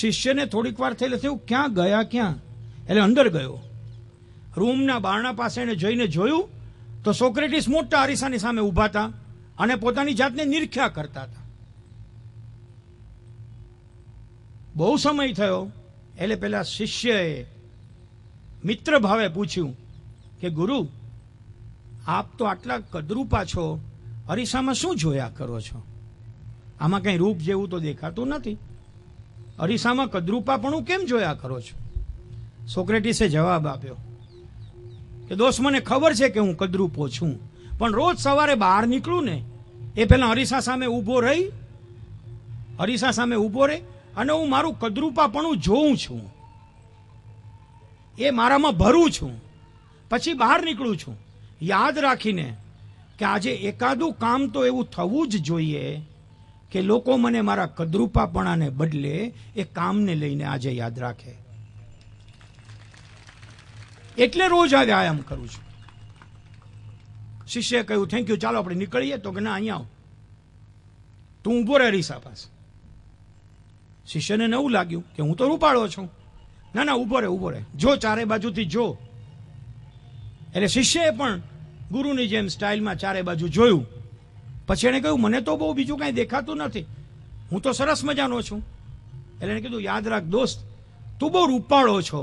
શિષ્યને થોડીક વાર થયેલે થયું ક્યાં ગયા ક્યાં એટલે અંદર ગયો રૂમના બારણા પાસે એને જઈને જોયું તો સોક્રેટિસ મોટા અરીસાની સામે ઊભા હતા અને પોતાની જાતને નિરખ્યા કરતા હતા બહુ સમય થયો એટલે પેલા શિષ્યએ મિત્ર ભાવે પૂછ્યું કે ગુરુ આપ તો આટલા કદરૂપા છો અરીસામાં શું જોયા કરો છો આમાં કંઈ રૂપ જેવું તો દેખાતું નથી અરીસામાં કદરૂપા કદરૂપાપણું કેમ જોયા કરો છો સોક્રેટિસે જવાબ આપ્યો કે દોસ્ત મને ખબર છે કે હું કદરૂપો છું પણ રોજ સવારે બહાર નીકળું ને એ પહેલાં અરીસા સામે ઊભો રહી અરીસા સામે ઊભો રહે અને હું મારું કદરૂપા કદરૂપાપણું જોઉં છું એ મારામાં ભરું છું પછી બહાર નીકળું છું યાદ રાખીને કે આજે એકાદું કામ તો એવું થવું જ જોઈએ કે લોકો મને મારા કદરૂપાપણાને બદલે એ કામને લઈને આજે યાદ રાખે એટલે રોજ આ વ્યાયામ કરું છું શિષ્યએ કહ્યું થેન્ક યુ ચાલો આપણે નીકળીએ તો કે ના અહીંયા આવ તું ઊભો રહે રીસા પાસે શિષ્યને નવું લાગ્યું કે હું તો રૂપાળો છું ના ના ઊભો રહે ઊભો રહે જો ચારે બાજુથી જો એટલે શિષ્યએ પણ ગુરુની જેમ સ્ટાઇલમાં ચારે બાજુ જોયું પછી એણે કહ્યું મને તો બહુ બીજું કાંઈ દેખાતું નથી હું તો સરસ મજાનો છું એટલે એણે કીધું યાદ રાખ દોસ્ત તું બહુ રૂપાળો છો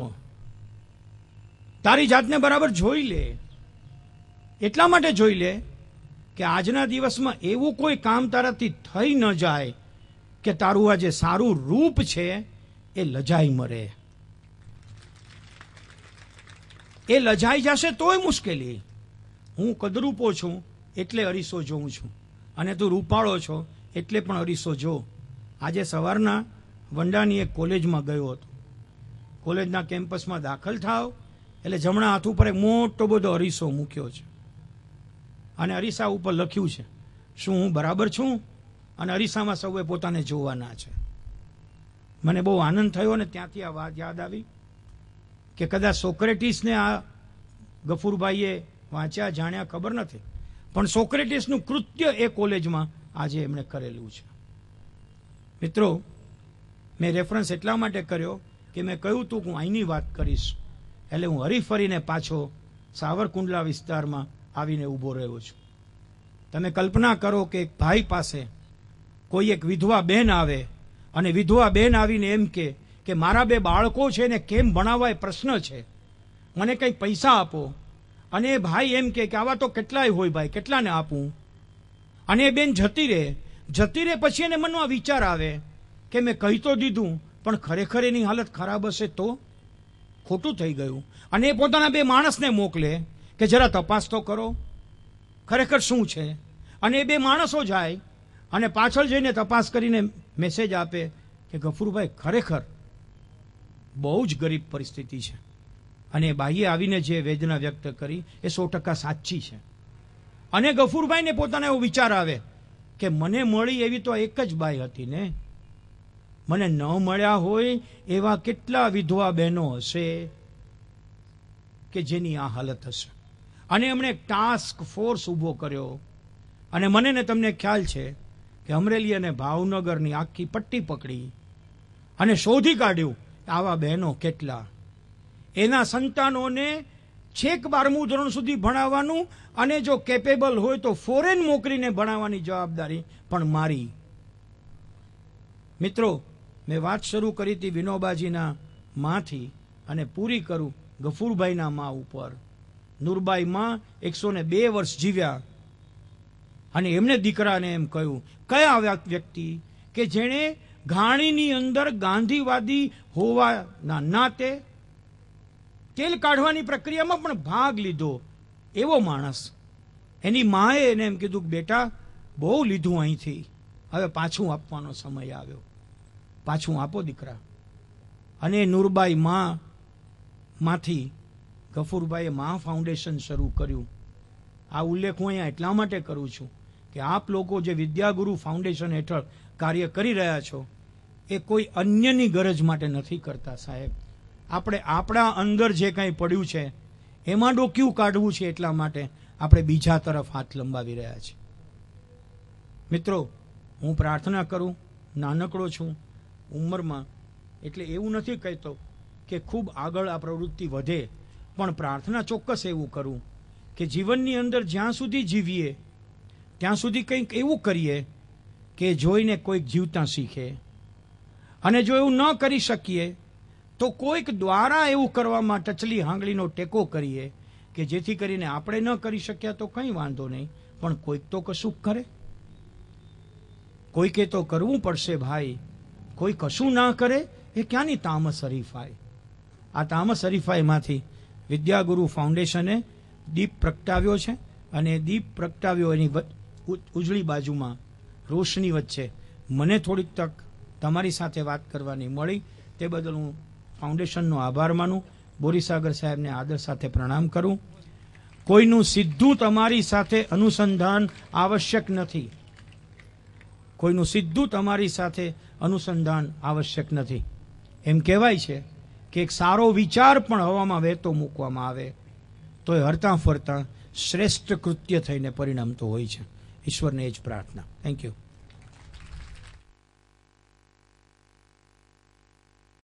તારી જાતને બરાબર જોઈ લે એટલા માટે જોઈ લે કે આજના દિવસમાં એવું કોઈ કામ તારાથી થઈ ન જાય કે તારું આ જે સારું રૂપ છે એ લજાઈ મરે એ લજાઈ જશે તોય મુશ્કેલી હું કદરૂપો છું એટલે અરીસો જોઉં છું અને તું રૂપાળો છો એટલે પણ અરીસો જો આજે સવારના વંડાની એક કોલેજમાં ગયો હતો કોલેજના કેમ્પસમાં દાખલ થાવ એટલે જમણા હાથ ઉપર એક મોટો બધો અરીસો મૂક્યો છે અને અરીસા ઉપર લખ્યું છે શું હું બરાબર છું અને અરીસામાં સૌએ પોતાને જોવાના છે મને બહુ આનંદ થયો અને ત્યાંથી આ વાત યાદ આવી કે કદાચ સોક્રેટિસને આ ગફુરભાઈએ વાંચ્યા જાણ્યા ખબર નથી પણ સોક્રેટિસનું કૃત્ય એ કોલેજમાં આજે એમણે કરેલું છે મિત્રો મેં રેફરન્સ એટલા માટે કર્યો કે મેં કહ્યું હતું કે હું અહીંની વાત કરીશ એટલે હું હરીફરીને પાછો સાવરકુંડલા વિસ્તારમાં આવીને ઊભો રહ્યો છું તમે કલ્પના કરો કે એક ભાઈ પાસે કોઈ એક વિધવા બેન આવે અને વિધવા બેન આવીને એમ કે કે મારા બે બાળકો છે ને કેમ ભણાવવા એ પ્રશ્ન છે મને કંઈ પૈસા આપો અને ભાઈ એમ કે આવા તો કેટલાય હોય ભાઈ કેટલાને આપું અને એ બેન જતી રહે જતી રહે પછી એને મનમાં વિચાર આવે કે મેં કહી તો દીધું પણ ખરેખર એની હાલત ખરાબ હશે તો ખોટું થઈ ગયું અને એ પોતાના બે માણસને મોકલે કે જરા તપાસ તો કરો ખરેખર શું છે અને એ બે માણસો જાય અને પાછળ જઈને તપાસ કરીને મેસેજ આપે કે ગફુરભાઈ ખરેખર બહુ જ ગરીબ પરિસ્થિતિ છે અને બાઈએ આવીને જે વેદના વ્યક્ત કરી એ સો ટકા સાચી છે અને ગફૂરભાઈને પોતાનો એવો વિચાર આવે કે મને મળી એવી તો એક જ બાઈ હતી ને મને ન મળ્યા હોય એવા કેટલા વિધવા બહેનો હશે કે જેની આ હાલત હશે અને એમણે ટાસ્ક ફોર્સ ઊભો કર્યો અને મને ને તમને ખ્યાલ છે કે અમરેલી અને ભાવનગરની આખી પટ્ટી પકડી અને શોધી કાઢ્યું આવા બહેનો કેટલા એના સંતાનોને છેક બારમું ધોરણ સુધી ભણાવવાનું અને જો કેપેબલ હોય તો ફોરેન મોકલીને ભણાવવાની જવાબદારી પણ મારી મિત્રો મેં વાત શરૂ કરી હતી વિનોબાજીના માથી અને પૂરી કરું ગફૂરભાઈના મા ઉપર નૂરબાઈ માં એકસો ને બે વર્ષ જીવ્યા અને એમને દીકરાને એમ કહ્યું કયા વ્યક્તિ કે જેણે ઘાણીની અંદર ગાંધીવાદી હોવાના નાતે તેલ કાઢવાની પ્રક્રિયામાં પણ ભાગ લીધો એવો માણસ એની માએ એને એમ કીધું કે બેટા બહુ લીધું અહીંથી હવે પાછું આપવાનો સમય આવ્યો પાછું આપો દીકરા અને નૂરબાઈ માં માંથી ગફૂરભાઈએ મા ફાઉન્ડેશન શરૂ કર્યું આ ઉલ્લેખ હું અહીંયા એટલા માટે કરું છું કે આપ લોકો જે વિદ્યાગુરુ ફાઉન્ડેશન હેઠળ કાર્ય કરી રહ્યા છો એ કોઈ અન્યની ગરજ માટે નથી કરતા સાહેબ આપણે આપણા અંદર જે કાંઈ પડ્યું છે એમાં ડોક્યું કાઢવું છે એટલા માટે આપણે બીજા તરફ હાથ લંબાવી રહ્યા છીએ મિત્રો હું પ્રાર્થના કરું નાનકડો છું ઉંમરમાં એટલે એવું નથી કહેતો કે ખૂબ આગળ આ પ્રવૃત્તિ વધે પણ પ્રાર્થના ચોક્કસ એવું કરું કે જીવનની અંદર જ્યાં સુધી જીવીએ ત્યાં સુધી કંઈક એવું કરીએ કે જોઈને કોઈક જીવતા શીખે અને જો એવું ન કરી શકીએ તો કોઈક દ્વારા એવું કરવામાં ટચલી હાંગળીનો ટેકો કરીએ કે જેથી કરીને આપણે ન કરી શક્યા તો કંઈ વાંધો નહીં પણ કોઈક તો કશું કરે કોઈકે તો કરવું પડશે ભાઈ કોઈ કશું ના કરે એ ક્યાંની તામસ હરીફાઈ આ તામસ હરીફાઈમાંથી વિદ્યાગુરુ ફાઉન્ડેશને દીપ પ્રગટાવ્યો છે અને દીપ પ્રગટાવ્યો એની ઉજળી બાજુમાં રોશની વચ્ચે મને થોડીક તક તમારી સાથે વાત કરવાની મળી તે બદલ હું ફાઉન્ડેશનનો આભાર માનું બોરીસાગર સાહેબને આદર સાથે પ્રણામ કરું કોઈનું સીધું તમારી સાથે અનુસંધાન આવશ્યક નથી કોઈનું સીધું તમારી સાથે અનુસંધાન આવશ્યક નથી એમ કહેવાય છે કે એક સારો વિચાર પણ હવામાં વહેતો મૂકવામાં આવે તો એ હરતાં ફરતાં શ્રેષ્ઠ કૃત્ય થઈને પરિણમતો હોય છે ઈશ્વરને એ જ પ્રાર્થના થેન્ક યુ